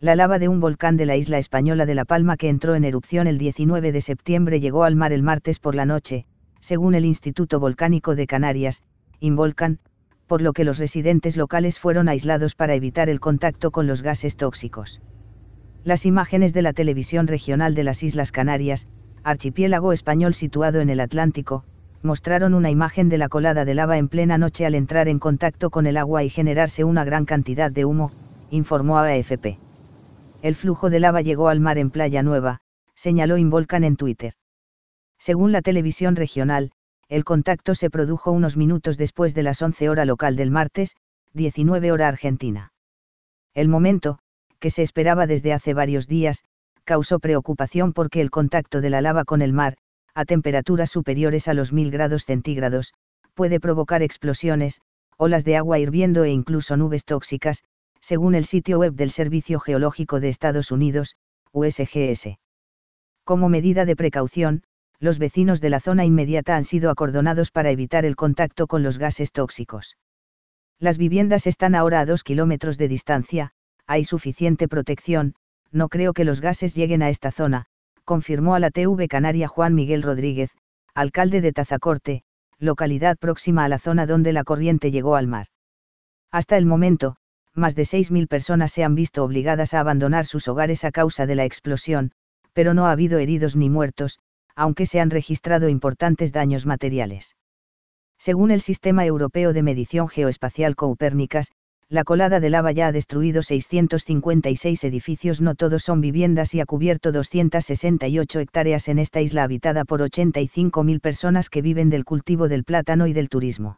La lava de un volcán de la isla española de La Palma que entró en erupción el 19 de septiembre llegó al mar el martes por la noche, según el Instituto Volcánico de Canarias, Involcan, por lo que los residentes locales fueron aislados para evitar el contacto con los gases tóxicos. Las imágenes de la televisión regional de las Islas Canarias, archipiélago español situado en el Atlántico, mostraron una imagen de la colada de lava en plena noche al entrar en contacto con el agua y generarse una gran cantidad de humo, informó AFP. El flujo de lava llegó al mar en Playa Nueva, señaló Involcan en Twitter. Según la televisión regional, el contacto se produjo unos minutos después de las 11 hora local del martes, 19 hora argentina. El momento, que se esperaba desde hace varios días, causó preocupación porque el contacto de la lava con el mar, a temperaturas superiores a los 1000 grados centígrados, puede provocar explosiones, olas de agua hirviendo e incluso nubes tóxicas, según el sitio web del Servicio Geológico de Estados Unidos, USGS. Como medida de precaución, los vecinos de la zona inmediata han sido acordonados para evitar el contacto con los gases tóxicos. Las viviendas están ahora a dos kilómetros de distancia, hay suficiente protección, no creo que los gases lleguen a esta zona, confirmó a la TV Canaria Juan Miguel Rodríguez, alcalde de Tazacorte, localidad próxima a la zona donde la corriente llegó al mar. Hasta el momento, más de 6.000 personas se han visto obligadas a abandonar sus hogares a causa de la explosión, pero no ha habido heridos ni muertos, aunque se han registrado importantes daños materiales. Según el Sistema Europeo de Medición Geoespacial Copérnicas, la colada de lava ya ha destruido 656 edificios, no todos son viviendas y ha cubierto 268 hectáreas en esta isla habitada por 85.000 personas que viven del cultivo del plátano y del turismo.